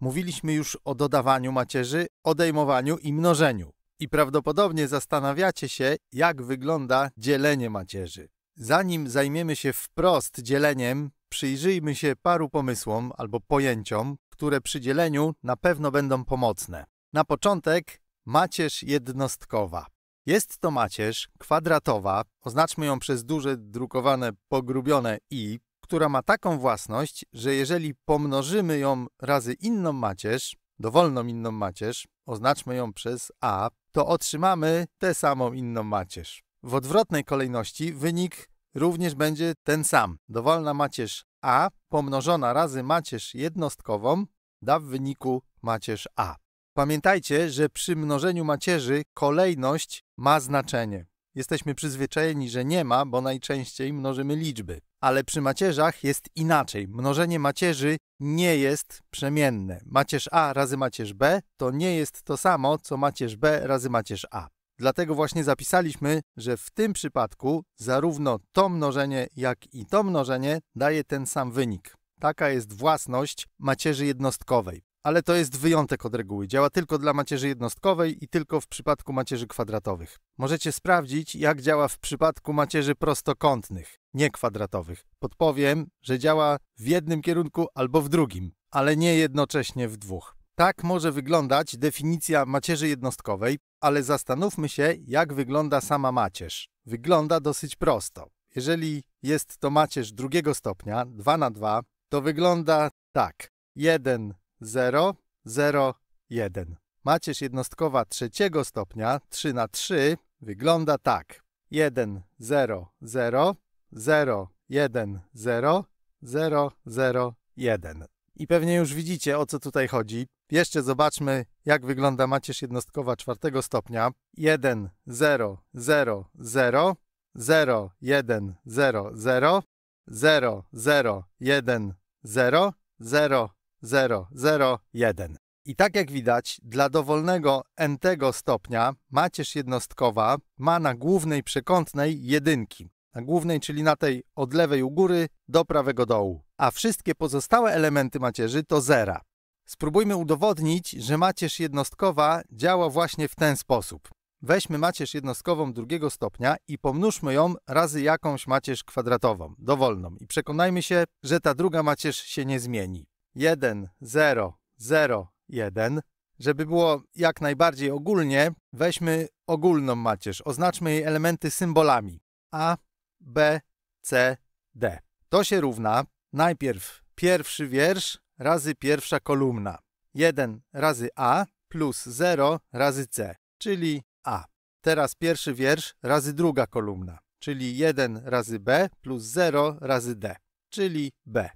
Mówiliśmy już o dodawaniu macierzy, odejmowaniu i mnożeniu. I prawdopodobnie zastanawiacie się, jak wygląda dzielenie macierzy. Zanim zajmiemy się wprost dzieleniem, przyjrzyjmy się paru pomysłom albo pojęciom, które przy dzieleniu na pewno będą pomocne. Na początek macierz jednostkowa. Jest to macierz kwadratowa, oznaczmy ją przez duże drukowane pogrubione i, która ma taką własność, że jeżeli pomnożymy ją razy inną macierz, dowolną inną macierz, oznaczmy ją przez A, to otrzymamy tę samą inną macierz. W odwrotnej kolejności wynik również będzie ten sam. Dowolna macierz A pomnożona razy macierz jednostkową da w wyniku macierz A. Pamiętajcie, że przy mnożeniu macierzy kolejność ma znaczenie. Jesteśmy przyzwyczajeni, że nie ma, bo najczęściej mnożymy liczby ale przy macierzach jest inaczej. Mnożenie macierzy nie jest przemienne. Macierz A razy macierz B to nie jest to samo, co macierz B razy macierz A. Dlatego właśnie zapisaliśmy, że w tym przypadku zarówno to mnożenie, jak i to mnożenie daje ten sam wynik. Taka jest własność macierzy jednostkowej ale to jest wyjątek od reguły. Działa tylko dla macierzy jednostkowej i tylko w przypadku macierzy kwadratowych. Możecie sprawdzić, jak działa w przypadku macierzy prostokątnych, nie kwadratowych. Podpowiem, że działa w jednym kierunku albo w drugim, ale nie jednocześnie w dwóch. Tak może wyglądać definicja macierzy jednostkowej, ale zastanówmy się, jak wygląda sama macierz. Wygląda dosyć prosto. Jeżeli jest to macierz drugiego stopnia, 2 na 2, to wygląda tak. 1 0, 0, 1. Macierz jednostkowa trzeciego stopnia 3 na 3 wygląda tak. 1, 0, 0, 0, 1, 0, 0, 0, 1. I pewnie już widzicie, o co tutaj chodzi. Jeszcze zobaczmy, jak wygląda macierz jednostkowa czwartego stopnia. 1, 0, 0, 0, 0, 1, 0, 0, 0, 0, 1, 0, 0, 0,001. I tak jak widać, dla dowolnego n-tego stopnia macierz jednostkowa ma na głównej przekątnej jedynki. Na głównej, czyli na tej od lewej u góry do prawego dołu. A wszystkie pozostałe elementy macierzy to zera. Spróbujmy udowodnić, że macierz jednostkowa działa właśnie w ten sposób. Weźmy macierz jednostkową drugiego stopnia i pomnóżmy ją razy jakąś macierz kwadratową, dowolną i przekonajmy się, że ta druga macierz się nie zmieni. 1, 0, 0, 1. Żeby było jak najbardziej ogólnie, weźmy ogólną macierz. Oznaczmy jej elementy symbolami A, B, C, D. To się równa najpierw pierwszy wiersz razy pierwsza kolumna. 1 razy A plus 0 razy C, czyli A. Teraz pierwszy wiersz razy druga kolumna, czyli 1 razy B plus 0 razy D, czyli B.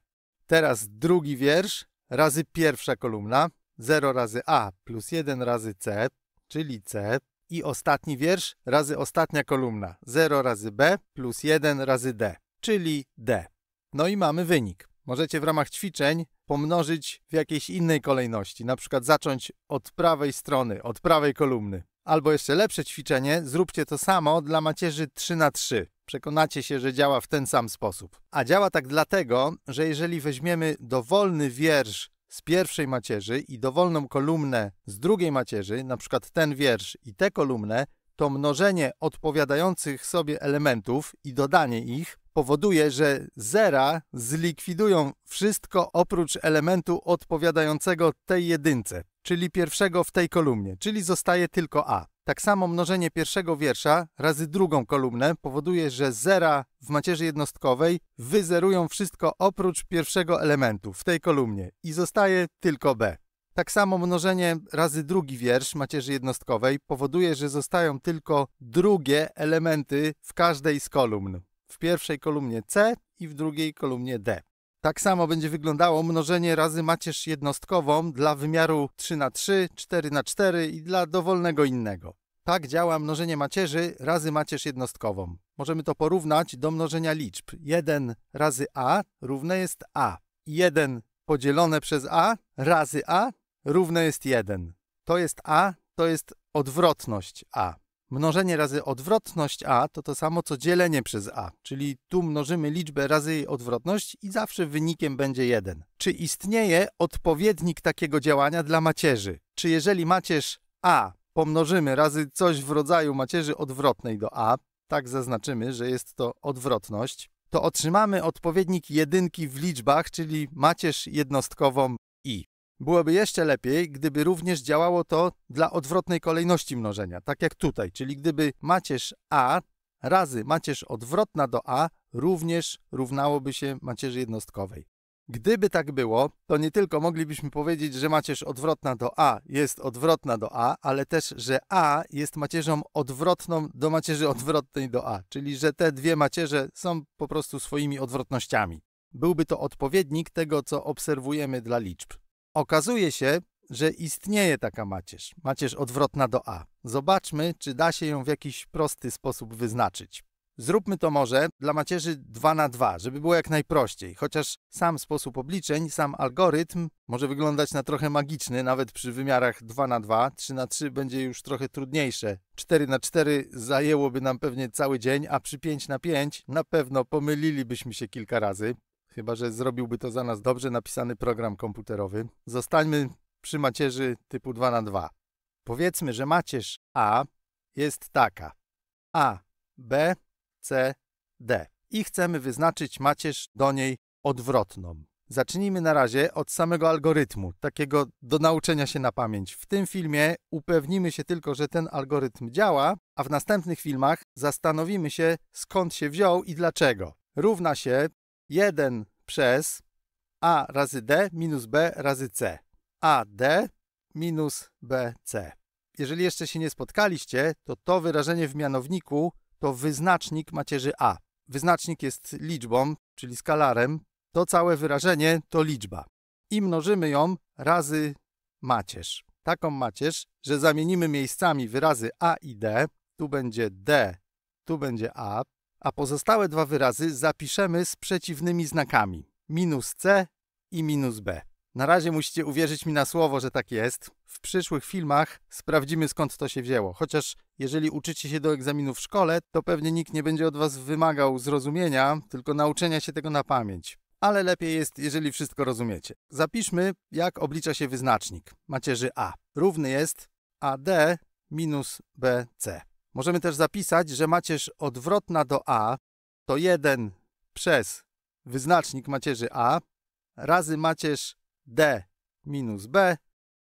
Teraz drugi wiersz razy pierwsza kolumna 0 razy A plus 1 razy C, czyli C. I ostatni wiersz razy ostatnia kolumna 0 razy B plus 1 razy D, czyli D. No i mamy wynik. Możecie w ramach ćwiczeń pomnożyć w jakiejś innej kolejności, na przykład zacząć od prawej strony, od prawej kolumny. Albo jeszcze lepsze ćwiczenie, zróbcie to samo dla macierzy 3 na 3 Przekonacie się, że działa w ten sam sposób. A działa tak dlatego, że jeżeli weźmiemy dowolny wiersz z pierwszej macierzy i dowolną kolumnę z drugiej macierzy, na przykład ten wiersz i tę kolumnę, to mnożenie odpowiadających sobie elementów i dodanie ich powoduje, że zera zlikwidują wszystko oprócz elementu odpowiadającego tej jedynce, czyli pierwszego w tej kolumnie, czyli zostaje tylko A. Tak samo mnożenie pierwszego wiersza razy drugą kolumnę powoduje, że zera w macierzy jednostkowej wyzerują wszystko oprócz pierwszego elementu w tej kolumnie i zostaje tylko b. Tak samo mnożenie razy drugi wiersz macierzy jednostkowej powoduje, że zostają tylko drugie elementy w każdej z kolumn. W pierwszej kolumnie C i w drugiej kolumnie D. Tak samo będzie wyglądało mnożenie razy macierz jednostkową dla wymiaru 3 na 3 4 na 4 i dla dowolnego innego. Tak działa mnożenie macierzy razy macierz jednostkową. Możemy to porównać do mnożenia liczb. 1 razy a równe jest a. 1 podzielone przez a razy a równe jest 1. To jest a, to jest odwrotność a. Mnożenie razy odwrotność a to to samo co dzielenie przez a, czyli tu mnożymy liczbę razy jej odwrotność i zawsze wynikiem będzie 1. Czy istnieje odpowiednik takiego działania dla macierzy? Czy jeżeli macierz a pomnożymy razy coś w rodzaju macierzy odwrotnej do a, tak zaznaczymy, że jest to odwrotność, to otrzymamy odpowiednik jedynki w liczbach, czyli macierz jednostkową i. Byłoby jeszcze lepiej, gdyby również działało to dla odwrotnej kolejności mnożenia, tak jak tutaj, czyli gdyby macierz A razy macierz odwrotna do A również równałoby się macierzy jednostkowej. Gdyby tak było, to nie tylko moglibyśmy powiedzieć, że macierz odwrotna do A jest odwrotna do A, ale też, że A jest macierzą odwrotną do macierzy odwrotnej do A, czyli że te dwie macierze są po prostu swoimi odwrotnościami. Byłby to odpowiednik tego, co obserwujemy dla liczb. Okazuje się, że istnieje taka macierz, macierz odwrotna do A. Zobaczmy, czy da się ją w jakiś prosty sposób wyznaczyć. Zróbmy to może dla macierzy 2 na 2, żeby było jak najprościej, chociaż sam sposób obliczeń, sam algorytm może wyglądać na trochę magiczny, nawet przy wymiarach 2 na 2, 3 na 3 będzie już trochę trudniejsze. 4 na 4 zajęłoby nam pewnie cały dzień, a przy 5 na 5 na pewno pomylilibyśmy się kilka razy chyba że zrobiłby to za nas dobrze napisany program komputerowy. Zostańmy przy macierzy typu 2 na 2. Powiedzmy, że macierz A jest taka: A, B, C, D. I chcemy wyznaczyć macierz do niej odwrotną. Zacznijmy na razie od samego algorytmu, takiego do nauczenia się na pamięć. W tym filmie upewnimy się tylko, że ten algorytm działa, a w następnych filmach zastanowimy się skąd się wziął i dlaczego. Równa się 1 przez a razy d minus b razy c. a d minus b c. Jeżeli jeszcze się nie spotkaliście, to to wyrażenie w mianowniku to wyznacznik macierzy a. Wyznacznik jest liczbą, czyli skalarem. To całe wyrażenie to liczba. I mnożymy ją razy macierz. Taką macierz, że zamienimy miejscami wyrazy a i d. Tu będzie d, tu będzie a a pozostałe dwa wyrazy zapiszemy z przeciwnymi znakami. Minus C i minus B. Na razie musicie uwierzyć mi na słowo, że tak jest. W przyszłych filmach sprawdzimy skąd to się wzięło. Chociaż jeżeli uczycie się do egzaminu w szkole, to pewnie nikt nie będzie od was wymagał zrozumienia, tylko nauczenia się tego na pamięć. Ale lepiej jest, jeżeli wszystko rozumiecie. Zapiszmy, jak oblicza się wyznacznik macierzy A. Równy jest AD minus BC. Możemy też zapisać, że macierz odwrotna do A to 1 przez wyznacznik macierzy A razy macierz D minus B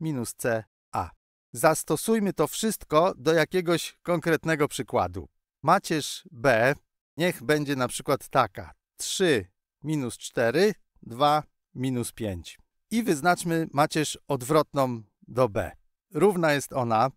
minus C A. Zastosujmy to wszystko do jakiegoś konkretnego przykładu. Macierz B niech będzie na przykład taka 3 minus 4, 2 minus 5. I wyznaczmy macierz odwrotną do B. Równa jest ona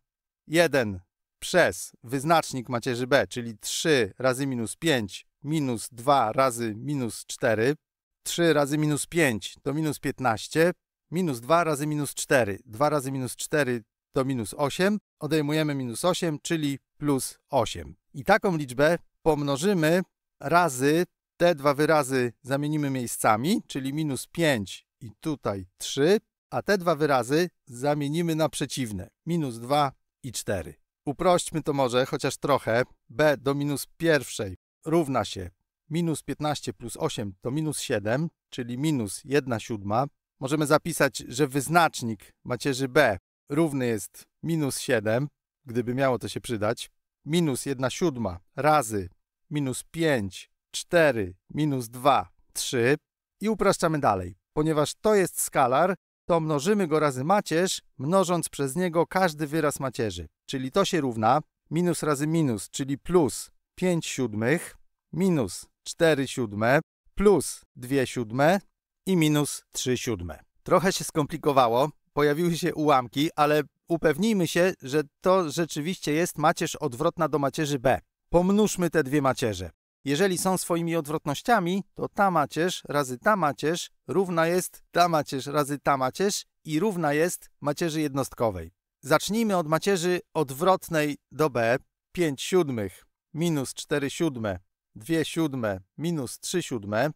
1 przez wyznacznik macierzy B, czyli 3 razy minus 5 minus 2 razy minus 4, 3 razy minus 5 to minus 15, minus 2 razy minus 4, 2 razy minus 4 to minus 8, odejmujemy minus 8, czyli plus 8. I taką liczbę pomnożymy razy te dwa wyrazy zamienimy miejscami, czyli minus 5 i tutaj 3, a te dwa wyrazy zamienimy na przeciwne, minus 2 i 4. Uprośćmy to może chociaż trochę. b do minus pierwszej równa się minus 15 plus 8 to minus 7, czyli minus 1 siódma. Możemy zapisać, że wyznacznik macierzy b równy jest minus 7, gdyby miało to się przydać. Minus 1 siódma razy minus 5, 4, minus 2, 3 i upraszczamy dalej. Ponieważ to jest skalar, to mnożymy go razy macierz, mnożąc przez niego każdy wyraz macierzy. Czyli to się równa minus razy minus, czyli plus 5 siódmych, minus 4 siódme, plus 2 siódme i minus 3 siódme. Trochę się skomplikowało, pojawiły się ułamki, ale upewnijmy się, że to rzeczywiście jest macierz odwrotna do macierzy B. Pomnóżmy te dwie macierze. Jeżeli są swoimi odwrotnościami, to ta macierz razy ta macierz równa jest ta macierz razy ta macierz i równa jest macierzy jednostkowej. Zacznijmy od macierzy odwrotnej do B. 5 siódmych minus 4 siódme, 2 siódme minus 3 siódme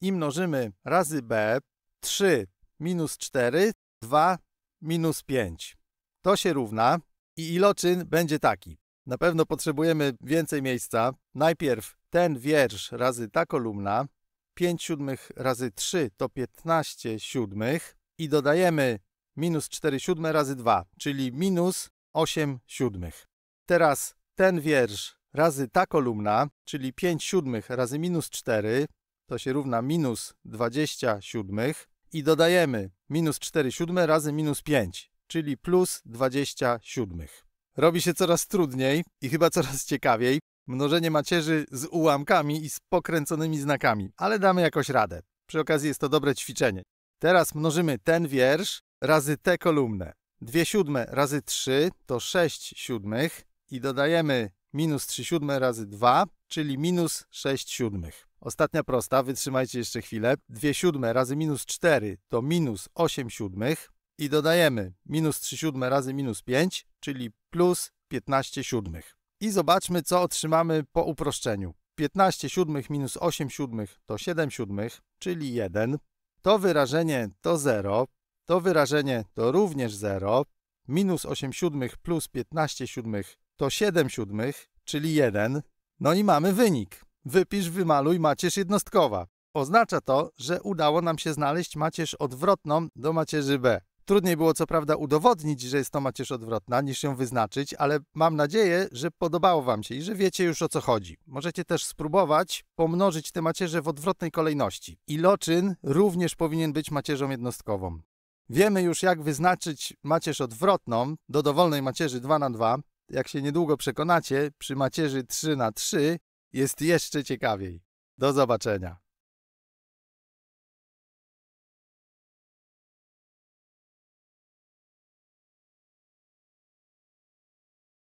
i mnożymy razy B 3 minus 4, 2 minus 5. To się równa i iloczyn będzie taki. Na pewno potrzebujemy więcej miejsca. Najpierw ten wiersz razy ta kolumna, 5 siódmych razy 3 to 15 siódmych i dodajemy minus 4 siódme razy 2, czyli minus 8 siódmych. Teraz ten wiersz razy ta kolumna, czyli 5 siódmych razy minus 4, to się równa minus 20 siódmych i dodajemy minus 4 siódme razy minus 5, czyli plus 20 siódmych. Robi się coraz trudniej i chyba coraz ciekawiej. Mnożenie macierzy z ułamkami i z pokręconymi znakami, ale damy jakoś radę. Przy okazji jest to dobre ćwiczenie. Teraz mnożymy ten wiersz razy tę kolumnę. 2 siódme razy 3 to 6 siódmych i dodajemy minus 3 siódme razy 2, czyli minus 6 siódmych. Ostatnia prosta, wytrzymajcie jeszcze chwilę. 2 siódme razy minus 4 to minus 8 siódmych i dodajemy minus 3 siódme razy minus 5, czyli plus 15 siódmych i zobaczmy, co otrzymamy po uproszczeniu. 15 siódmych minus 8 siódmych to 7 siódmych, czyli 1. To wyrażenie to 0. To wyrażenie to również 0. Minus 8 siódmych plus 15 siódmych to 7 siódmych, czyli 1. No i mamy wynik. Wypisz, wymaluj macierz jednostkowa. Oznacza to, że udało nam się znaleźć macierz odwrotną do macierzy B. Trudniej było co prawda udowodnić, że jest to macierz odwrotna, niż ją wyznaczyć, ale mam nadzieję, że podobało Wam się i że wiecie już o co chodzi. Możecie też spróbować pomnożyć te macierze w odwrotnej kolejności. Iloczyn również powinien być macierzą jednostkową. Wiemy już jak wyznaczyć macierz odwrotną do dowolnej macierzy 2 na 2. Jak się niedługo przekonacie, przy macierzy 3 na 3 jest jeszcze ciekawiej. Do zobaczenia.